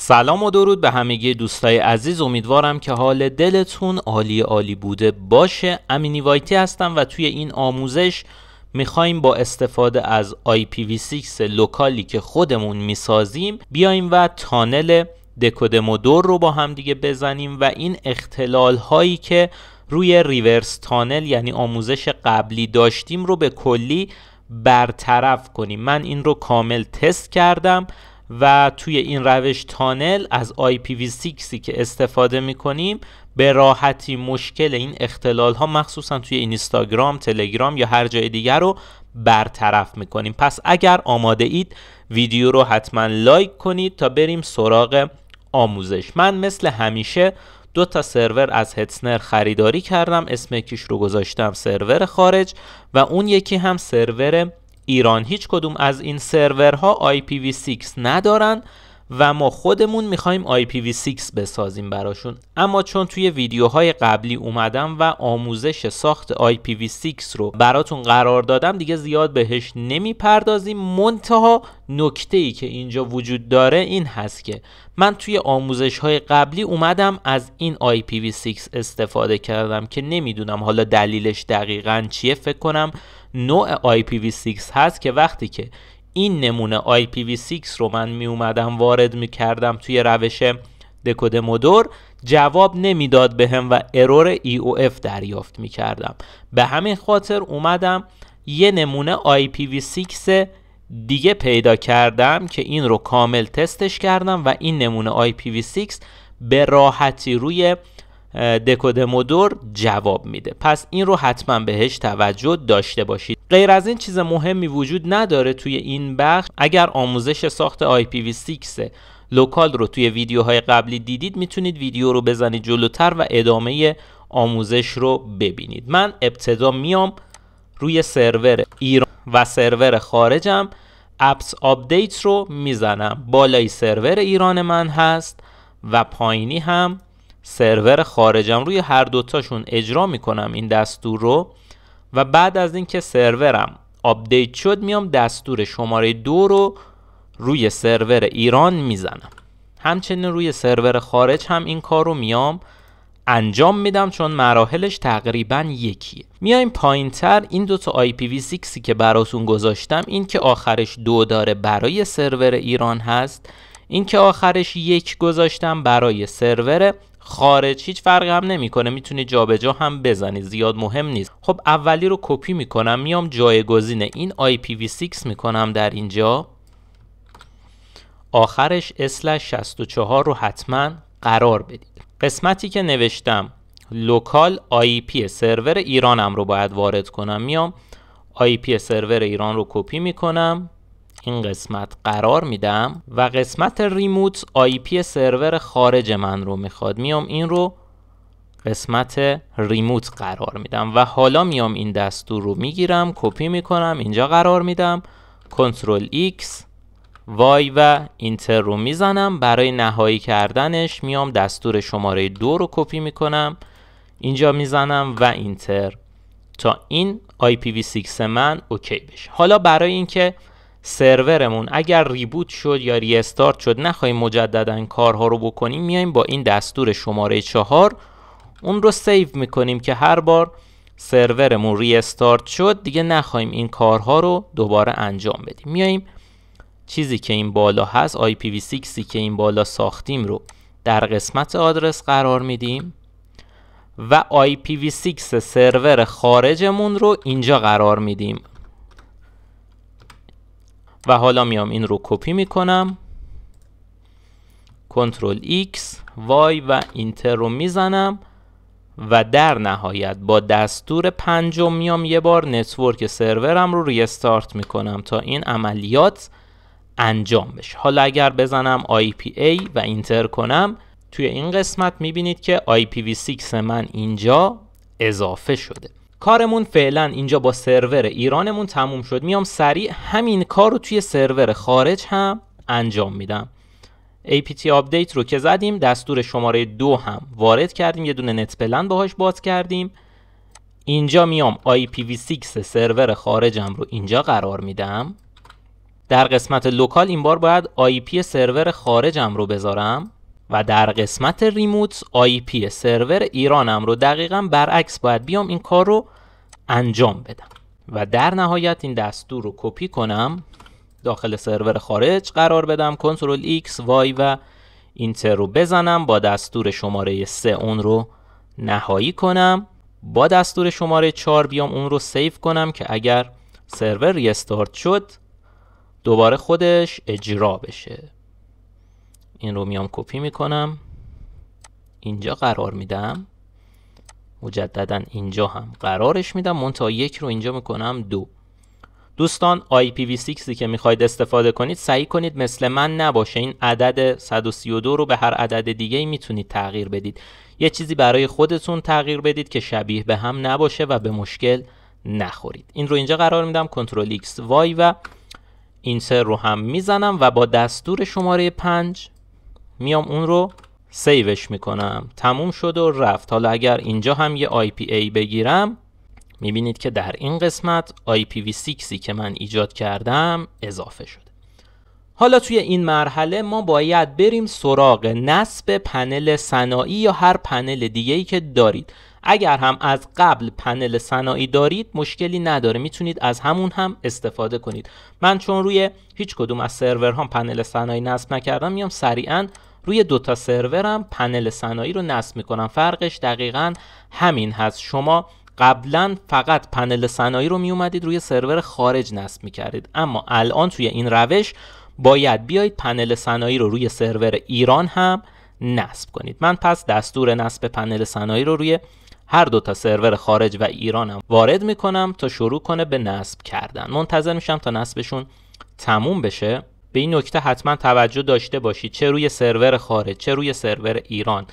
سلام و درود به همگی دوستای عزیز امیدوارم که حال دلتون عالی عالی بوده باشه امینی وایتی هستم و توی این آموزش میخوایم با استفاده از IPv6 لوکالی که خودمون میسازیم بیایم و تانل دکودمودور رو با هم دیگه بزنیم و این اختلال هایی که روی ریورس تانل یعنی آموزش قبلی داشتیم رو به کلی برطرف کنیم من این رو کامل تست کردم و توی این روش تانل از IPv6 که استفاده کنیم به راحتی مشکل این اختلال ها مخصوصا توی اینستاگرام، تلگرام یا هر جای دیگر رو برطرف کنیم. پس اگر آماده اید ویدیو رو حتما لایک کنید تا بریم سراغ آموزش من مثل همیشه دو تا سرور از هتسنر خریداری کردم اسم یکیش رو گذاشتم سرور خارج و اون یکی هم سرور ایران هیچ کدوم از این سرورها IPv6 ندارن و ما خودمون میخوایم IPv6 بسازیم براشون اما چون توی ویدیوهای قبلی اومدم و آموزش ساخت IPv6 رو براتون قرار دادم دیگه زیاد بهش نمیپردازیم منتها نکته ای که اینجا وجود داره این هست که من توی آموزش های قبلی اومدم از این IPv6 استفاده کردم که نمیدونم حالا دلیلش دقیقا چیه فکر کنم نوع IPv6 هست که وقتی که این نمونه IPv6 رو من می اومدم وارد می کردم توی روش دکود مدور جواب نمیداد بهم و ارور EOF دریافت می کردم به همین خاطر اومدم یه نمونه IPv6 دیگه پیدا کردم که این رو کامل تستش کردم و این نمونه IPv6 به راحتی روی دکودمودور جواب میده پس این رو حتما بهش توجه داشته باشید غیر از این چیز مهمی وجود نداره توی این بخش اگر آموزش ساخت IPv6 لوکال رو توی ویدیوهای قبلی دیدید میتونید ویدیو رو بزنید جلوتر و ادامه آموزش رو ببینید من ابتدا میام روی سرور ایران و سرور خارجم اپس آپدیت رو میزنم بالای سرور ایران من هست و پایینی هم سرور خارجم روی هر دوتاشون اجرا میکنم این دستور رو و بعد از اینکه سرورم آپدیت شد میام دستور شماره دو رو روی سرور ایران میزنم همچنین روی سرور خارج هم این کار رو میام انجام میدم چون مراحلش تقریبا یکیه میایم پایین تر این دوتا IPv6 که براتون گذاشتم این که آخرش دو داره برای سرور ایران هست این که آخرش یک گذاشتم برای سرور خارج هیچ فرقی هم نمیکنه میتونی جابجا هم بزنی زیاد مهم نیست خب اولی رو کپی میکنم میام جایگزین این IPv6 میکنم در اینجا آخرش اسلش 64 رو حتما قرار بدید قسمتی که نوشتم لوکال IP سرور ایرانم رو باید وارد کنم میام IP سرور ایران رو کپی میکنم این قسمت قرار میدم و قسمت ریموت آی پی سرور خارج من رو میخواد میام این رو قسمت ریموت قرار میدم و حالا میام این دستور رو میگیرم کپی میکنم اینجا قرار میدم کنترل ایکس وای و اینتر رو میزنم برای نهایی کردنش میام دستور شماره دو رو کپی میکنم اینجا میزنم و اینتر تا این IPv6 من اوکی بشه حالا برای اینکه سرورمون اگر ریبوت شد یا ریستارت شد نخواهیم مجددا کارها رو بکنیم میایم با این دستور شماره چهار اون رو سیو میکنیم که هر بار سرورمون ریستارت شد دیگه نخواهیم این کارها رو دوباره انجام بدیم میایم چیزی که این بالا هست IPv6 که این بالا ساختیم رو در قسمت آدرس قرار میدیم و IPv6 سرور خارجمون رو اینجا قرار میدیم و حالا میام این رو کپی میکنم کنترل X وای و اینتر رو میزنم و در نهایت با دستور پنجم میام یه بار نتورک سرورم رو ریستارت میکنم تا این عملیات انجام بشه حالا اگر بزنم IPA و اینتر کنم توی این قسمت میبینید که IPv6 من اینجا اضافه شده کارمون فعلا اینجا با سرور ایرانمون تموم شد میام سریع همین کار رو توی سرور خارج هم انجام میدم APT آپدیت رو که زدیم دستور شماره دو هم وارد کردیم یه دونه نت پلن باهاش باز کردیم اینجا میام IPv6 سرور خارجم رو اینجا قرار میدم در قسمت لوکال این بار باید IP سرور خارجم رو بذارم و در قسمت ریموت آی پی سرور ایرانم رو دقیقا برعکس باید بیام این کار رو انجام بدم و در نهایت این دستور رو کپی کنم داخل سرور خارج قرار بدم کنترل X, وای و اینتر رو بزنم با دستور شماره 3 اون رو نهایی کنم با دستور شماره 4 بیام اون رو سیف کنم که اگر سرور ریستارت شد دوباره خودش اجرا بشه این رو میام کپی میکنم اینجا قرار میدم مجددا اینجا هم قرارش میدم منتها یک رو اینجا میکنم دو دوستان IPv6 که میخواید استفاده کنید سعی کنید مثل من نباشه این عدد 132 رو به هر عدد دیگه میتونید تغییر بدید یه چیزی برای خودتون تغییر بدید که شبیه به هم نباشه و به مشکل نخورید این رو اینجا قرار میدم کنترل X Y و اینتر رو هم میزنم و با دستور شماره 5 میام اون رو سیوش میکنم تموم شد و رفت حالا اگر اینجا هم یه IPA بگیرم میبینید که در این قسمت IPv6ی که من ایجاد کردم اضافه شده حالا توی این مرحله ما باید بریم سراغ نصب پنل صناعی یا هر پنل دیگهی که دارید اگر هم از قبل پنل صناعی دارید مشکلی نداره میتونید از همون هم استفاده کنید من چون روی هیچ کدوم از سرورهام پنل صناعی نصب نکردم میام سریعا روی دوتا سرورم پنل صنایع رو نصب میکنم فرقش دقیقا همین هست شما قبلا فقط پنل صنایع رو میومدید روی سرور خارج نصب میکردید. اما الان توی این روش باید بیایید پنل صنایع رو روی سرور ایران هم نصب کنید من پس دستور نصب پنل صنایع رو روی هر دو تا سرور خارج و ایرانم وارد میکنم تا شروع کنه به نصب کردن منتظر میشم تا نصبشون تموم بشه به این نکته حتما توجه داشته باشید چه روی سرور خارج چه روی سرور ایران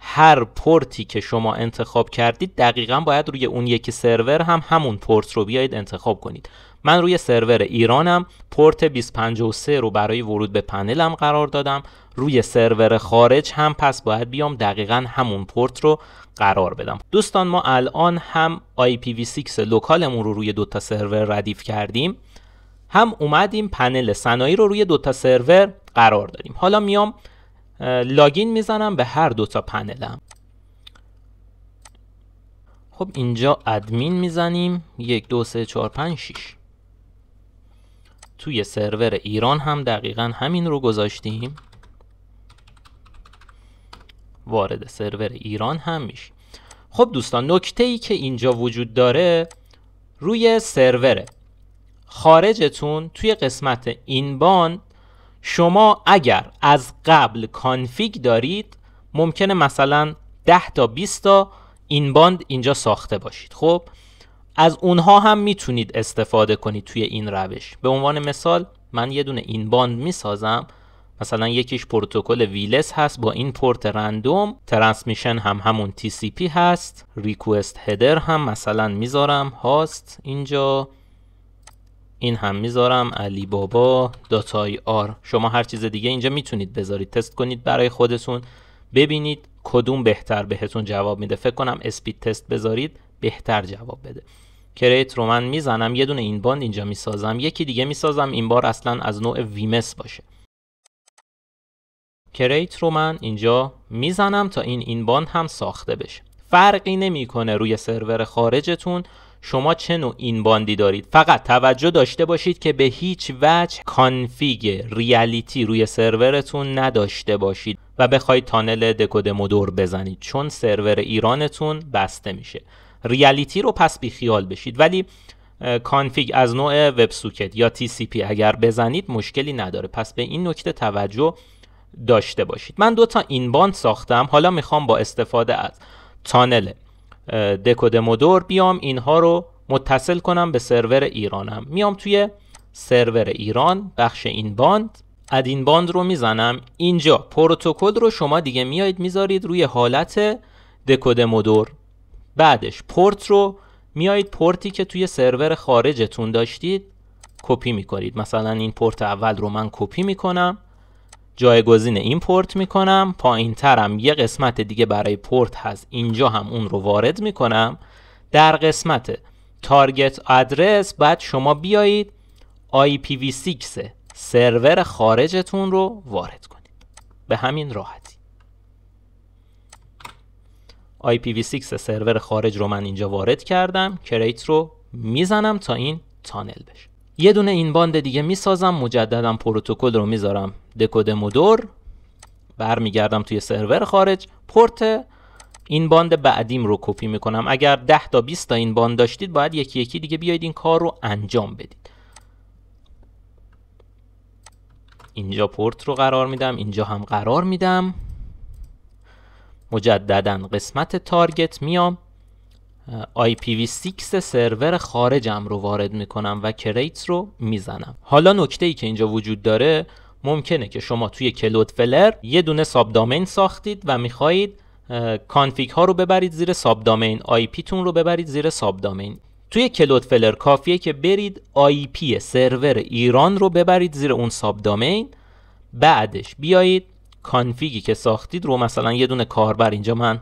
هر پورتی که شما انتخاب کردید دقیقا باید روی اون یکی سرور هم همون پورت رو بیایید انتخاب کنید من روی سرور ایرانم پورت 253 رو برای ورود به پنلم قرار دادم روی سرور خارج هم پس باید بیام دقیقا همون پورت رو قرار بدم دوستان ما الان هم IPv6 لوکالمون رو روی دوتا سرور ردیف کردیم هم اومدیم پنل صنایع رو روی دوتا سرور قرار دادیم حالا میام لاگین میزنم به هر دوتا پنلم خب اینجا ادمین میزنیم یک دو سه چهار پنج شیش توی سرور ایران هم دقیقا همین رو گذاشتیم وارد سرور ایران هم میشیم خب دوستان نکته ای که اینجا وجود داره روی سروره خارجتون توی قسمت این باند شما اگر از قبل کانفیگ دارید ممکنه مثلا 10 تا 20 تا این باند اینجا ساخته باشید خب از اونها هم میتونید استفاده کنید توی این روش به عنوان مثال من یه دونه این باند میسازم مثلا یکیش پروتکل ویلس هست با این پورت رندوم ترانسمیشن هم همون TCP هست ریکوست هدر هم مثلا میذارم هاست اینجا این هم میذارم علی بابا داتای آر شما هر چیز دیگه اینجا میتونید بذارید تست کنید برای خودتون ببینید کدوم بهتر بهتون جواب میده فکر کنم اسپید تست بذارید بهتر جواب بده کریت رو من میزنم یه دونه این باند اینجا میسازم یکی دیگه میسازم این بار اصلا از نوع ویمس باشه کریت رو من اینجا میزنم تا این این باند هم ساخته بشه فرقی نمیکنه روی سرور خارجتون شما چه نوع این باندی دارید فقط توجه داشته باشید که به هیچ وجه کانفیگ ریالیتی روی سرورتون نداشته باشید و بخواید تانل دکود مدور بزنید چون سرور ایرانتون بسته میشه ریالیتی رو پس بیخیال بشید ولی کانفیگ از نوع وب سوکت یا TCP اگر بزنید مشکلی نداره پس به این نکته توجه داشته باشید من دو تا این باند ساختم حالا میخوام با استفاده از تانل مدور بیام اینها رو متصل کنم به سرور ایرانم میام توی سرور ایران بخش این باند این باند رو میزنم اینجا پروتکل رو شما دیگه میایید میذارید روی حالت مدور بعدش پورت رو میایید پورتی که توی سرور خارجتون داشتید کپی میکنید مثلا این پورت اول رو من کپی میکنم جایگزین این پورت میکنم پایین ترم یه قسمت دیگه برای پورت هست اینجا هم اون رو وارد میکنم در قسمت تارگت آدرس بعد شما بیایید IPv6 سرور خارجتون رو وارد کنید به همین راحتی IPv6 سرور خارج رو من اینجا وارد کردم کریت رو میزنم تا این تانل بشه یه دونه این باند دیگه میسازم مجددا پروتکل رو میذارم مدور برمیگردم توی سرور خارج پورت این باند بعدیم رو کپی میکنم اگر 10 تا 20 تا این باند داشتید باید یکی یکی دیگه بیاید این کار رو انجام بدید اینجا پورت رو قرار میدم اینجا هم قرار میدم مجددا قسمت تارگت میام IPv6 سرور خارجم رو وارد میکنم و کریت رو میزنم حالا نکته ای که اینجا وجود داره ممکنه که شما توی کلود فلر یه دونه ساب دامین ساختید و میخواهید کانفیگ ها رو ببرید زیر ساب دامین آی پی تون رو ببرید زیر ساب دامین توی کلود فلر کافیه که برید آی پی سرور ایران رو ببرید زیر اون ساب دامین بعدش بیایید کانفیگی که ساختید رو مثلا یه دونه کاربر اینجا من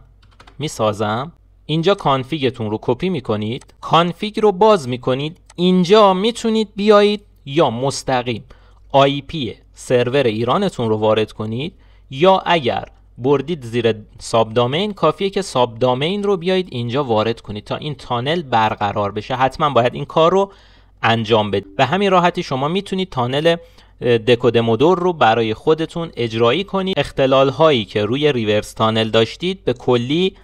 میسازم اینجا کانفیگتون رو کپی میکنید کانفیگ رو باز میکنید اینجا میتونید بیایید یا مستقیم آی پی سرور ایرانتون رو وارد کنید یا اگر بردید زیر ساب دامین کافیه که ساب دامین رو بیایید اینجا وارد کنید تا این تانل برقرار بشه حتما باید این کار رو انجام بدید به همین راحتی شما میتونید تانل دکودمودور رو برای خودتون اجرایی کنید اختلال هایی که روی ریورس تانل داشتید به کلی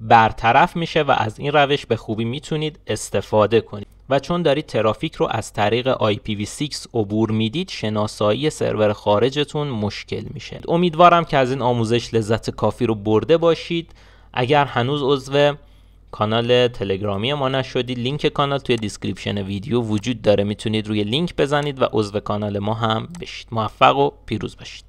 برطرف میشه و از این روش به خوبی میتونید استفاده کنید و چون دارید ترافیک رو از طریق IPv6 عبور میدید شناسایی سرور خارجتون مشکل میشه امیدوارم که از این آموزش لذت کافی رو برده باشید اگر هنوز عضو کانال تلگرامی ما نشدید لینک کانال توی دیسکریپشن ویدیو وجود داره میتونید روی لینک بزنید و عضو کانال ما هم بشید موفق و پیروز باشید